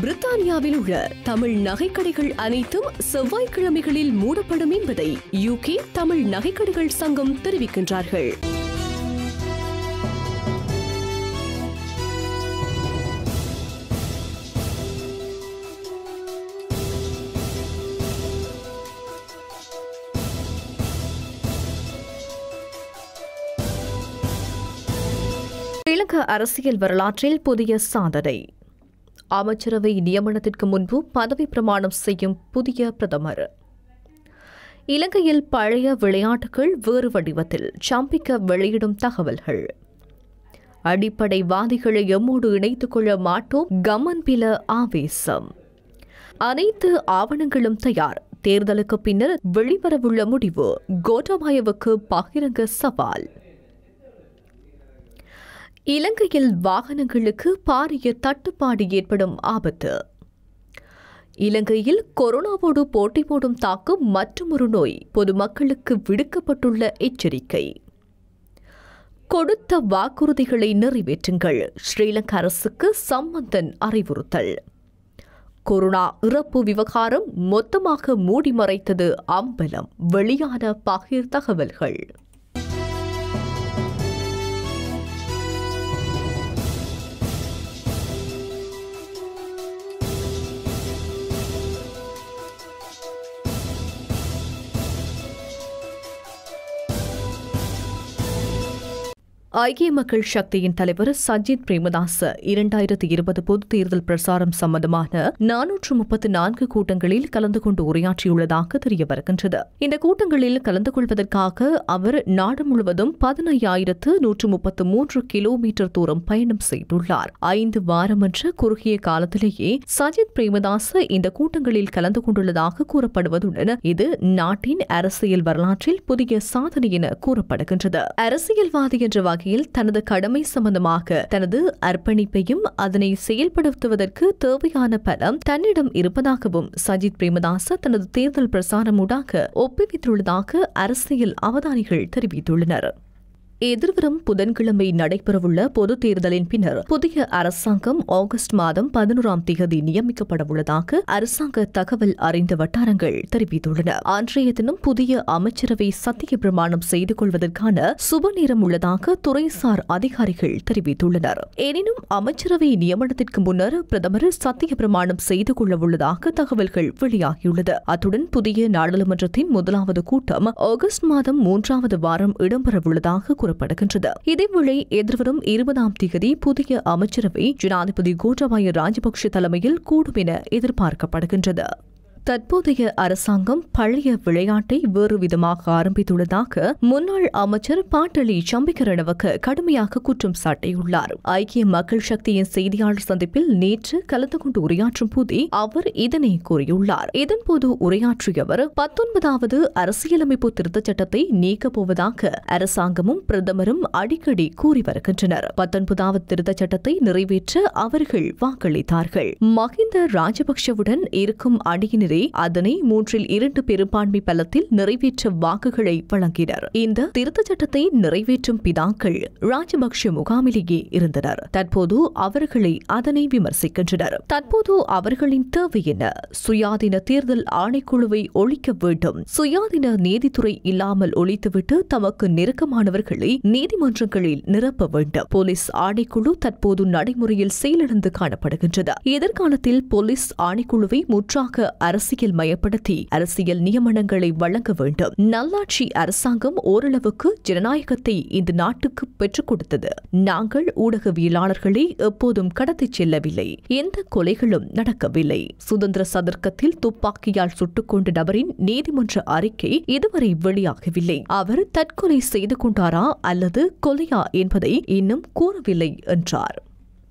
பிரித்தானியாவில் உள்ள தமிழ் நகைக்கடைகள் அனைத்தும் செவ்வாய்க்கிழமைகளில் மூடப்படும் என்பதை யூகே தமிழ் நகைக்கடைகள் சங்கம் தெரிவிக்கின்றார்கள் அரசியல் வரலாற்றில் புதிய சாதனை அமைச்சரவை நியமனத்திற்கு முன்பு பதவி பிரமாணம் செய்யும் புதிய பிரதமர் இலங்கையில் பழைய விளையாட்டுகள் வேறு வடிவத்தில் சம்பிக்க வெளியிடும் தகவல்கள் அடிப்படைவாதிகளை எம்மோடு இணைத்துக் கொள்ள மாட்டோம் கமன்பில ஆவேசம் அனைத்து ஆவணங்களும் தயார் தேர்தலுக்கு பின்னர் வெளிவரவுள்ள முடிவு கோட்டாபாயவுக்கு பகிரங்க சவால் இலங்கையில் வாகனங்களுக்கு பாரிய தட்டுப்பாடு ஏற்படும் ஆபத்து இலங்கையில் கொரோனாவோடு போட்டி போடும் தாக்கும் மற்றொரு நோய் பொதுமக்களுக்கு விடுக்கப்பட்டுள்ள எச்சரிக்கை கொடுத்த வாக்குறுதிகளை நிறைவேற்றுங்கள் ஸ்ரீலங்கா அரசுக்கு சம்பந்தன் அறிவுறுத்தல் கொரோனா இறப்பு விவகாரம் மொத்தமாக மூடி மறைத்தது அம்பலம் வெளியான பகிர் தகவல்கள் ஐக்கிய மக்கள் சக்தியின் தலைவர் சஜித் பிரேமதாச இரண்டாயிரத்தி இருபது பொது தேர்தல் பிரசாரம் சம்பந்தமான நானூற்று முப்பத்தி நான்கு கூட்டங்களில் கலந்து கொண்டு உரையாற்றியுள்ளதாக தெரிய வருகின்றது இந்த கூட்டங்களில் கலந்து கொள்வதற்காக அவர் நாடு முழுவதும் பதினையாயிரத்து நூற்று முப்பத்து மூன்று கிலோமீட்டர் தூரம் பயணம் செய்துள்ளார் ஐந்து வாரமன்ற குறுகிய காலத்திலேயே சஜித் பிரேமதாச இந்த கூட்டங்களில் கலந்து கொண்டுள்ளதாக கூறப்படுவதுடன் இது நாட்டின் அரசியல் வரலாற்றில் புதிய சாதனை என கூறப்படுகின்றது அரசியல்வாதி என்ற வகையில் தனது கடமை சம்பந்தமாக தனது அர்ப்பணிப்பையும் அதனை செயல்படுத்துவதற்கு தேவையான பலம் தன்னிடம் இருப்பதாகவும் சஜித் பிரேமதாச தனது தேர்தல் பிரசாரம் ஊடாக ஒப்புவித்துள்ளதாக அரசியல் அவதானிகள் தெரிவித்துள்ளனர் எதிர்வரும் புதன்கிழமை நடைபெறவுள்ள பொதுத் தேர்தலின் பின்னர் புதிய அரசாங்கம் ஆகஸ்ட் மாதம் பதினோராம் தேதி நியமிக்கப்படவுள்ளதாக அரசாங்க தகவல் அறிந்த வட்டாரங்கள் தெரிவித்துள்ளன அன்றைய தினம் புதிய அமைச்சரவை சத்திய பிரமாணம் செய்து கொள்வதற்கான சுப நேரம் உள்ளதாக துறைசார் அதிகாரிகள் தெரிவித்துள்ளனர் எனினும் அமைச்சரவை நியமனத்திற்கு முன்னர் பிரதமர் சத்திய பிரமாணம் செய்து கொள்ளவுள்ளதாக தகவல்கள் வெளியாகியுள்ளது அத்துடன் புதிய நாடாளுமன்றத்தின் முதலாவது கூட்டம் ஆகஸ்ட் மாதம் மூன்றாவது வாரம் இடம்பெறவுள்ளதாக கூறப்படுகின்றது இதேவேளை எதிர்வரும் இருபதாம் தேதி புதிய அமைச்சரவை ஜனாதிபதி கோட்டபாய ராஜபக்சே தலைமையில் கூடும் என எதிர்பார்க்கப்படுகின்றது தற்போதைய அரசாங்கம் பழைய விளையாட்டை வேறு விதமாக ஆரம்பித்துள்ளதாக முன்னாள் அமைச்சர் பாட்டலி சம்பிகரணவுக்கு கடுமையாக குற்றம் சாட்டியுள்ளார் ஐக்கிய மக்கள் சக்தியின் செய்தியாளர் சந்திப்பில் நேற்று கலந்து கொண்டு உரையாற்றும் போதே அவர் இதனை கூறியுள்ளார் இதன்போது உரையாற்றிய அவர் பத்தொன்பதாவது அரசியலமைப்பு திருத்தச் சட்டத்தை நீக்கப் போவதாக அரசாங்கமும் பிரதமரும் அடிக்கடி கூறி வருகின்றனர் பத்தொன்பதாவது திருத்தச் சட்டத்தை நிறைவேற்ற அவர்கள் வாக்களித்தார்கள் மஹிந்த ராஜபக்சவுடன் இருக்கும் அணியினரை கூறி அதனை மூன்றில் இரண்டு பெரும்பான்மை பலத்தில் நிறைவேற்ற வாக்குகளை வழங்கினர் இந்த திருத்தச் சட்டத்தை நிறைவேற்றும் பிதாக்கள் ராஜபக்ஷ முகாமிலேயே இருந்தனர் தற்போது அவர்களை அதனை விமர்சிக்கின்றனர் தற்போது அவர்களின் தேவை என்ன சுயாதீன தேர்தல் ஆணைக்குழுவை ஒழிக்க வேண்டும் சுயாதீன நீதித்துறை இல்லாமல் ஒழித்துவிட்டு தமக்கு நெருக்கமானவர்களை நீதிமன்றங்களில் நிரப்ப வேண்டும் போலீஸ் ஆணைக்குழு தற்போது நடைமுறையில் செயலிழந்து காணப்படுகின்றது எதிர்காலத்தில் போலீஸ் ஆணைக்குழுவை முற்றாக அரசு அரசியல் மயப்படுத்தி அரசியல் நியமனங்களை வழங்க வேண்டும் நல்லாட்சி அரசாங்கம் ஓரளவுக்கு ஜனநாயகத்தை இந்த நாட்டுக்கு பெற்றுக் கொடுத்தது நாங்கள் ஊடகவியலாளர்களை எப்போதும் கடத்திச் செல்லவில்லை எந்த கொலைகளும் நடக்கவில்லை சுதந்திர சதர்க்கத்தில் துப்பாக்கியால் சுட்டுக்கொண்ட நபரின் நீதிமன்ற அறிக்கை இதுவரை வெளியாகவில்லை அவர் தற்கொலை செய்து கொண்டாரா அல்லது கொலையா என்பதை இன்னும் கூறவில்லை என்றார்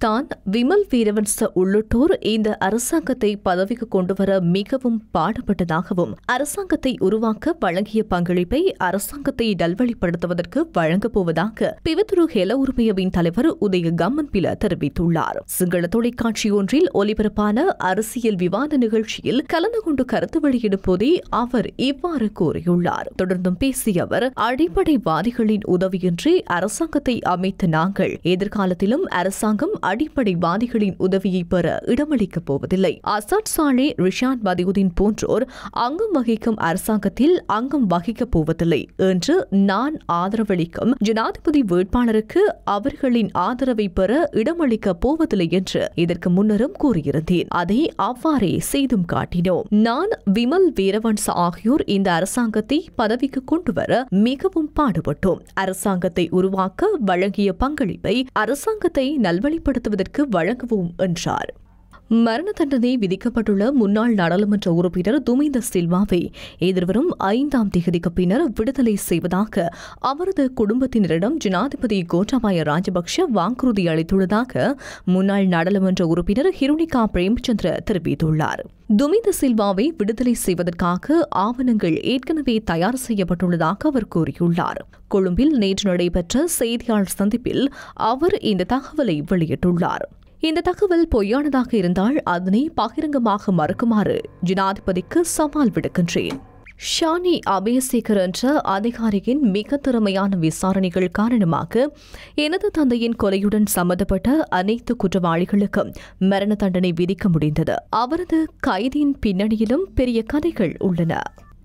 தான் விமல் வீரவன்ச உள்ளிட்டோர் இந்த அரசாங்கத்தை பதவிக்கு கொண்டுவர மிகவும் பாடுபட்டதாகவும் அரசாங்கத்தை உருவாக்க வழங்கிய பங்களிப்பை அரசாங்கத்தை நல்வழிப்படுத்துவதற்கு வழங்கப் போவதாக பிவத்துரு ஹெல உரிமையவின் தலைவர் உதய கம்மன் பில தெரிவித்துள்ளார் சிங்கள தொலைக்காட்சி ஒன்றில் ஒலிபரப்பான அரசியல் விவாத நிகழ்ச்சியில் கலந்து கொண்டு கருத்து வெளியிடும் போதே அவர் இவ்வாறு கூறியுள்ளார் தொடர்ந்தும் பேசிய அவர் அடிப்படைவாதிகளின் உதவியின்றி அரசாங்கத்தை அமைத்த நாங்கள் எதிர்காலத்திலும் அரசாங்கம் அடிப்படை வாதிகளின் உதவியை பெற இடமளிக்கப் போவதில்லை அசாத் சாலே ரிஷாத் பதியுதீன் போன்றோர் அங்கம் வகிக்கும் அரசாங்கத்தில் அங்கம் வகிக்கப் போவதில்லை என்று நான் ஆதரவளிக்கும் ஜனாதிபதி வேட்பாளருக்கு அவர்களின் ஆதரவை பெற இடமளிக்கப் போவதில்லை என்று இதற்கு முன்னரும் கூறியிருந்தேன் அதை அவ்வாறே செய்தும் காட்டினோம் நான் விமல் வீரவன்ஸ் ஆகியோர் இந்த அரசாங்கத்தை பதவிக்கு கொண்டு வர மிகவும் பாடுபட்டோம் அரசாங்கத்தை உருவாக்க வழங்கிய பங்களிப்பை அரசாங்கத்தை நல்வழிப்பட பயன்படுத்துவதற்கு வழங்குவோம் என்றார் மரண தண்டனை விதிக்கப்பட்டுள்ள முன்னாள் நாடாளுமன்ற உறுப்பினர் துமிந்த சில்வாவை எதிர்வரும் ஐந்தாம் தேதிக்கு பின்னர் விடுதலை செய்வதாக அவரது குடும்பத்தினரிடம் ஜனாதிபதி கோட்டாபாய ராஜபக்ஷ வாக்குறுதி அளித்துள்ளதாக முன்னாள் நாடாளுமன்ற உறுப்பினர் ஹிருணிகா பிரேமச்சந்திர தெரிவித்துள்ளார் துமிந்த சில்வாவை விடுதலை செய்வதற்காக ஆவணங்கள் ஏற்கனவே தயார் செய்யப்பட்டுள்ளதாக அவர் கூறியுள்ளார் கொழும்பில் நேற்று நடைபெற்ற செய்தியாளர் சந்திப்பில் அவர் இந்த தகவலை வெளியிட்டுள்ளார் இந்த தகவல் பொய்யானதாக இருந்தால் அதனை பகிரங்கமாக மறுக்குமாறு ஜனாதிபதிக்கு சவால் விடுக்கின்றேன் ஷானி அபயசேகர் என்ற அதிகாரியின் மிக திறமையான விசாரணைகள் காரணமாக எனது தந்தையின் கொலையுடன் சம்பந்தப்பட்ட அனைத்து குற்றவாளிகளுக்கும் மரண தண்டனை விதிக்க முடிந்தது அவரது கைதியின் பின்னணியிலும் பெரிய கதைகள் உள்ளன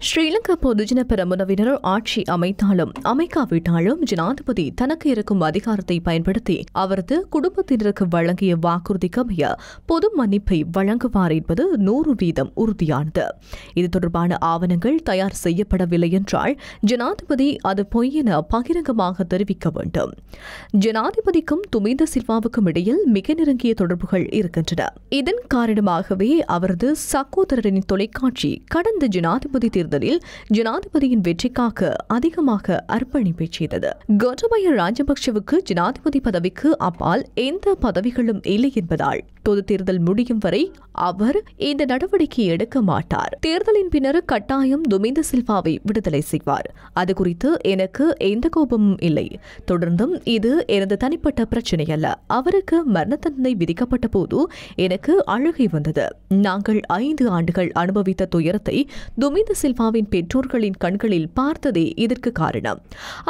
ஸ்ரீலங்கா பொதுஜன பெரமுனவினர் ஆட்சி அமைத்தாலும் அமைக்காவிட்டாலும் ஜனாதிபதி தனக்கு இருக்கும் அதிகாரத்தை பயன்படுத்தி அவரது குடும்பத்தினருக்கு வழங்கிய வாக்குறுதிக்கு அமைய பொது மன்னிப்பை வழங்குவார் என்பது நூறு வீதம் உறுதியானது இது தொடர்பான ஆவணங்கள் தயார் செய்யப்படவில்லை என்றால் ஜனாதிபதி அது பொய் என பகிரங்கமாக தெரிவிக்க வேண்டும் ஜனாதிபதிக்கும் துமிந்த சில்வாவுக்கும் இடையில் மிக நெருங்கிய தொடர்புகள் இருக்கின்றன இதன் காரணமாகவே அவரது சகோதரரின் தொலைக்காட்சி கடந்த ஜனாதிபதி தேர்தல் தேர்தலில் ஜனாதிபதியின் வெற்றிக்காக அதிகமாக அர்ப்பணிப்பை செய்தது கோட்டபய ராஜபக்சவுக்கு ஜனாதிபதி பதவிக்கு அப்பால் எந்த பதவிகளும் இல்லை என்பதால் பொது தேர்தல் முடியும் வரை அவர் இந்த நடவடிக்கை எடுக்க மாட்டார் தேர்தலின் பின்னர் கட்டாயம் துமிந்த சில்வாவை விடுதலை செய்வார் அது குறித்து எனக்கு எந்த கோபமும் இல்லை தொடர்ந்தும் இது எனது தனிப்பட்ட பிரச்சனை அல்ல அவருக்கு மரண தண்டனை விதிக்கப்பட்ட போது எனக்கு அழுகை வந்தது நாங்கள் ஐந்து ஆண்டுகள் அனுபவித்த துயரத்தை துமிந்த சில்வாவின் பெற்றோர்களின் கண்களில் பார்த்ததே இதற்கு காரணம்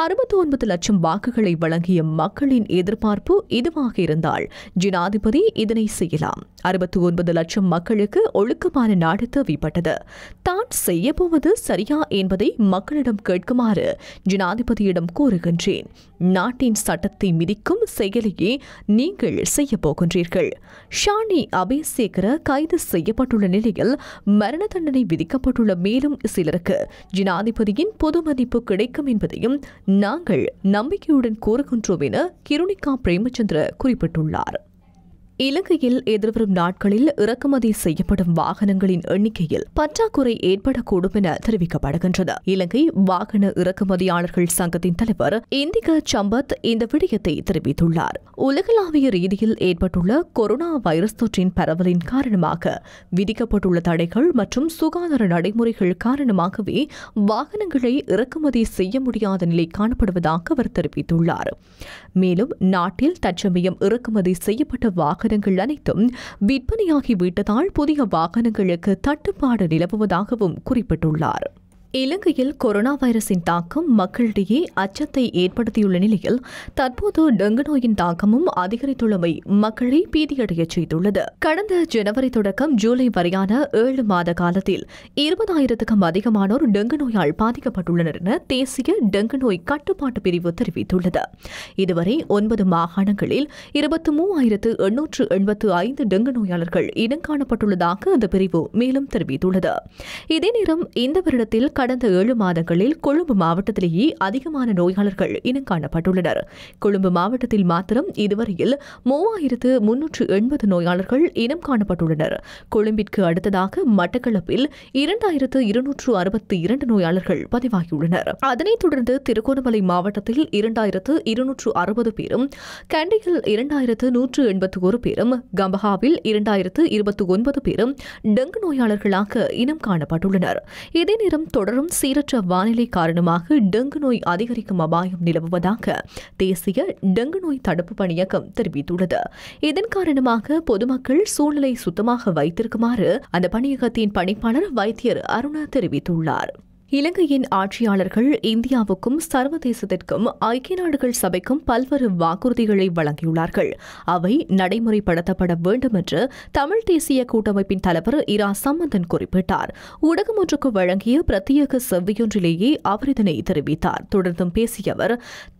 அறுபத்தி ஒன்பது லட்சம் வாக்குகளை வழங்கிய மக்களின் எதிர்பார்ப்பு இதுவாக இருந்தால் ஜனாதிபதி இதனை செய்யலாம் அறுபத்தி ஒன்பது லட்சம் மற்றும் மக்களுக்கு ஒழுக்கமான நாடு தேவைப்பட்டது தான் போவது சரியா என்பதை மக்களிடம் கேட்குமாறு ஜனாதிபதியிடம் கூறுகின்றேன் நாட்டின் சட்டத்தை மிதிக்கும் செயலையே நீங்கள் செய்ய போகின்றீர்கள் ஷானி அபேசேகர கைது செய்யப்பட்டுள்ள நிலையில் மரண தண்டனை விதிக்கப்பட்டுள்ள மேலும் சிலருக்கு ஜனாதிபதியின் பொது மதிப்பு கிடைக்கும் என்பதையும் நாங்கள் நம்பிக்கையுடன் கூறுகின்றோம் என கிருணிகா பிரேமச்சந்திர குறிப்பிட்டுள்ளார் இலங்கையில் எதிர்வரும் நாட்களில் இறக்குமதி செய்யப்படும் வாகனங்களின் எண்ணிக்கையில் பற்றாக்குறை ஏற்படக்கூடும் என தெரிவிக்கப்படுகின்றது இலங்கை வாகன இறக்குமதியாளர்கள் சங்கத்தின் தலைவர் இந்திக சம்பத் இந்த விடயத்தை தெரிவித்துள்ளார் உலகளாவிய ரீதியில் ஏற்பட்டுள்ள கொரோனா வைரஸ் தொற்றின் பரவலின் காரணமாக விதிக்கப்பட்டுள்ள தடைகள் மற்றும் சுகாதார நடைமுறைகள் காரணமாகவே வாகனங்களை இறக்குமதி செய்ய முடியாத நிலை காணப்படுவதாக அவர் தெரிவித்துள்ளார் மேலும் நாட்டில் தற்சமயம் இறக்குமதி செய்யப்பட்ட வாகன வாகனங்கள் அனைத்தும் விற்பனையாகிவிட்டதால் புதிய வாகனங்களுக்கு தட்டுப்பாடு நிலவுவதாகவும் குறிப்பிட்டுள்ளார் இலங்கையில் கொரோனா வைரஸின் தாக்கம் மக்களிடையே அச்சத்தை ஏற்படுத்தியுள்ள நிலையில் தற்போது டெங்கு நோயின் தாக்கமும் அதிகரித்துள்ளமை மக்களை பீதியடைய செய்துள்ளது கடந்த ஜனவரி தொடக்கம் ஜூலை வரையான ஏழு மாத காலத்தில் இருபதாயிரத்துக்கும் அதிகமானோர் டெங்கு நோயால் பாதிக்கப்பட்டுள்ளனர் என தேசிய டெங்கு நோய் கட்டுப்பாட்டு பிரிவு தெரிவித்துள்ளது இதுவரை ஒன்பது மாகாணங்களில் இருபத்தி மூவாயிரத்து எண்ணூற்று எண்பத்து ஐந்து டெங்கு நோயாளர்கள் காணப்பட்டுள்ளதாக அந்த பிரிவு மேலும் தெரிவித்துள்ளது இதே நேரம் இந்த வருடத்தில் கடந்த ஏழு மாதங்களில் கொழும்பு மாவட்டத்திலேயே அதிகமான நோயாளர்கள் இனம் காணப்பட்டுள்ளனர் கொழும்பு மாவட்டத்தில் மாத்திரம் இதுவரையில் மூவாயிரத்து முன்னூற்று எண்பது நோயாளர்கள் இனம் காணப்பட்டுள்ளனர் கொழும்பிற்கு அடுத்ததாக மட்டக்களப்பில் இரண்டாயிரத்து இருநூற்று அறுபத்தி இரண்டு நோயாளர்கள் பதிவாகியுள்ளனர் அதனைத் தொடர்ந்து திருகோணமலை மாவட்டத்தில் இரண்டாயிரத்து இருநூற்று அறுபது பேரும் கண்டியில் இரண்டாயிரத்து நூற்று எண்பத்து ஒரு பேரும் கம்பஹாவில் இரண்டாயிரத்து இருபத்தி ஒன்பது பேரும் டெங்கு நோயாளர்களாக இனம் காணப்பட்டுள்ளனர் இதே நேரம் தொடர் தொடரும் சீரற்ற வானிலை காரணமாக டெங்கு நோய் அதிகரிக்கும் அபாயம் நிலவுவதாக தேசிய டெங்கு நோய் தடுப்பு பணியகம் தெரிவித்துள்ளது இதன் காரணமாக பொதுமக்கள் சூழ்நிலை சுத்தமாக வைத்திருக்குமாறு அந்த பணியகத்தின் பணிப்பாளர் வைத்தியர் அருணா தெரிவித்துள்ளார் இலங்கையின் ஆட்சியாளர்கள் இந்தியாவுக்கும் சர்வதேசத்திற்கும் ஐக்கிய நாடுகள் சபைக்கும் பல்வேறு வாக்குறுதிகளை வழங்கியுள்ளார்கள் அவை நடைமுறைப்படுத்தப்பட வேண்டும் என்று தமிழ் தேசிய கூட்டமைப்பின் தலைவர் இரா சம்பந்தன் குறிப்பிட்டார் ஊடகம் ஒன்றுக்கு வழங்கிய பிரத்யேக செவ்வியொன்றிலேயே அவர் இதனை தெரிவித்தார் தொடர்ந்தும் பேசிய அவர்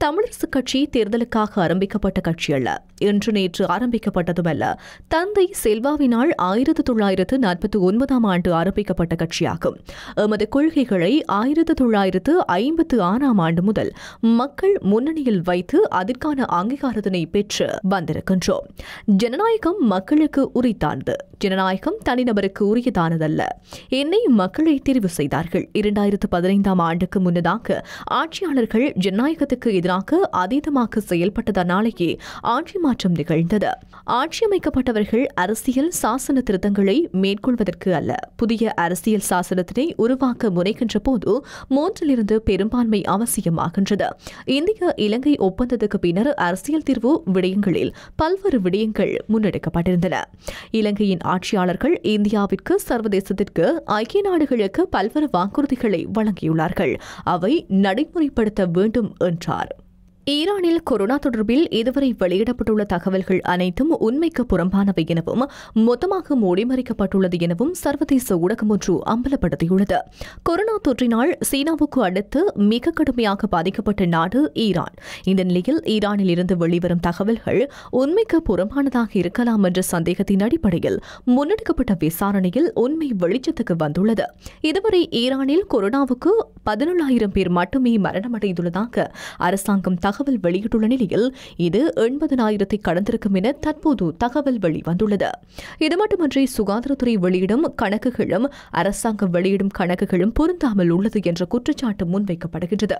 தமிழரசுக் கட்சி தேர்தலுக்காக ஆரம்பிக்கப்பட்ட கட்சி அல்ல இன்று நேற்று ஆரம்பிக்கப்பட்டதுமல்ல தந்தை செல்வாவினால் ஆயிரத்து தொள்ளாயிரத்து நாற்பத்தி ஒன்பதாம் ஆண்டு ஆரம்பிக்கப்பட்ட கட்சியாகும் எமது கொள்கைகளை ஆயிரத்து தொள்ளாயிரத்து ஐம்பத்து ஆறாம் ஆண்டு முதல் மக்கள் முன்னணியில் வைத்து அதற்கான அங்கீகாரத்தினை பெற்று வந்திருக்கின்றோம் ஜனநாயகம் மக்களுக்கு உரித்தானது ஜனநாயகம் தனிநபருக்கு உரியதானதல்ல என்னை மக்களை தெரிவு செய்தார்கள் இரண்டாயிரத்து பதினைந்தாம் ஆண்டுக்கு முன்னதாக ஆட்சியாளர்கள் ஜனநாயகத்துக்கு எதிராக அதீதமாக செயல்பட்டதனாலேயே ஆட்சி மாற்றம் நிகழ்ந்தது ஆட்சி அமைக்கப்பட்டவர்கள் அரசியல் சாசன திருத்தங்களை மேற்கொள்வதற்கு அல்ல புதிய அரசியல் சாசனத்தினை உருவாக்க முனைகின்ற போது மூன்றிலிருந்து பெரும்பான்மை அவசியமாகின்றது இந்திய இலங்கை ஒப்பந்தத்துக்கு பின்னர் அரசியல் தீர்வு விடயங்களில் பல்வேறு விடயங்கள் முன்னெடுக்கப்பட்டிருந்தன இலங்கையின் ஆட்சியாளர்கள் இந்தியாவிற்கு சர்வதேசத்திற்கு ஐக்கிய நாடுகளுக்கு பல்வேறு வாக்குறுதிகளை வழங்கியுள்ளார்கள் அவை நடைமுறைப்படுத்த வேண்டும் என்றார் ஈரானில் கொரோனா தொடர்பில் இதுவரை வெளியிடப்பட்டுள்ள தகவல்கள் அனைத்தும் உண்மைக்கு புறம்பானவை எனவும் மொத்தமாக மூடிமறைக்கப்பட்டுள்ளது எனவும் சர்வதேச ஊடகம் ஒன்று அம்பலப்படுத்தியுள்ளது கொரோனா தொற்றினால் சீனாவுக்கு அடுத்து மிக கடுமையாக பாதிக்கப்பட்ட நாடு ஈரான் இந்த நிலையில் ஈரானில் இருந்து வெளிவரும் தகவல்கள் உண்மைக்கு புறம்பானதாக இருக்கலாம் என்ற சந்தேகத்தின் அடிப்படையில் முன்னெடுக்கப்பட்ட விசாரணையில் உண்மை வெளிச்சத்துக்கு வந்துள்ளது இதுவரை ஈரானில் கொரோனாவுக்கு பதினொன்றாயிரம் பேர் மட்டுமே மரணமடைந்துள்ளதாக அரசாங்கம் தகவல் வெளியிட்டுள்ள நிலையில் இது எண்பதனாயிரத்தை கடந்திருக்கும் என தற்போது தகவல் வெளிவந்துள்ளது இது மட்டுமன்றி சுகாதாரத்துறை வெளியிடும் கணக்குகளும் அரசாங்கம் வெளியிடும் கணக்குகளும் பொருந்தாமல் உள்ளது என்ற குற்றச்சாட்டு முன்வைக்கப்படுகின்றது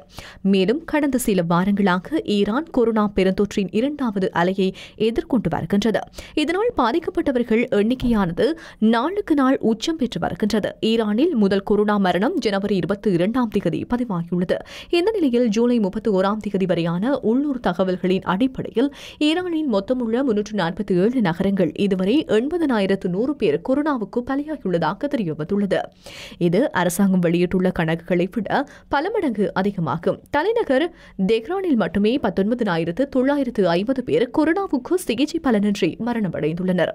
மேலும் கடந்த சில வாரங்களாக ஈரான் கொரோனா பெருந்தொற்றின் இரண்டாவது அலையை எதிர்கொண்டு வருகின்றது இதனால் பாதிக்கப்பட்டவர்கள் எண்ணிக்கையானது நாளுக்கு நாள் உச்சம் பெற்று வருகின்றது ஈரானில் முதல் கொரோனா மரணம் ஜனவரி இருபத்தி இரண்டாம் தேதி பதிவாகியுள்ளது இந்த நிலையில் ஜூலை முப்பத்தி ஒராம் தேதி வரையான வெளியான உள்ளூர் தகவல்களின் அடிப்படையில் ஈரானின் மொத்தமுள்ள முன்னூற்று நாற்பத்தி ஏழு நகரங்கள் இதுவரை எண்பதனாயிரத்து நூறு பேர் கொரோனாவுக்கு பலியாகியுள்ளதாக தெரியவந்துள்ளது இது அரசாங்கம் வெளியிட்டுள்ள கணக்குகளை விட பல மடங்கு அதிகமாகும் தலைநகர் தெஹ்ரானில் மட்டுமே பத்தொன்பதனாயிரத்து தொள்ளாயிரத்து ஐம்பது பேர் கொரோனாவுக்கு சிகிச்சை பலனின்றி மரணமடைந்துள்ளனர்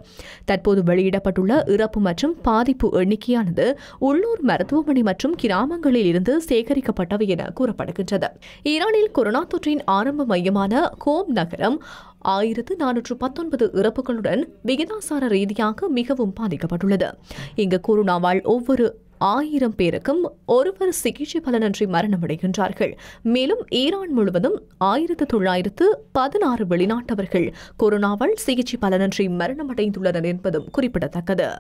தற்போது வெளியிடப்பட்டுள்ள இறப்பு மற்றும் பாதிப்பு எண்ணிக்கையானது உள்ளூர் மருத்துவமனை மற்றும் கிராமங்களில் இருந்து சேகரிக்கப்பட்டவை என கூறப்படுகின்றது ஈரானில் கொரோனா தொற்றின் ஆரம்ப மையமான கோம் நகரம் ஆயிரத்து நானூற்று பத்தொன்பது இறப்புகளுடன் விகிதாசார ரீதியாக மிகவும் பாதிக்கப்பட்டுள்ளது இங்கு கொரோனாவால் ஒவ்வொரு ஆயிரம் பேருக்கும் ஒருவர் சிகிச்சை பலனின்றி மரணமடைகின்றார்கள் மேலும் ஈரான் முழுவதும் ஆயிரத்து தொள்ளாயிரத்து பதினாறு வெளிநாட்டவர்கள் கொரோனாவால் சிகிச்சை பலனின்றி மரணமடைந்துள்ளனர் என்பதும் குறிப்பிடத்தக்கது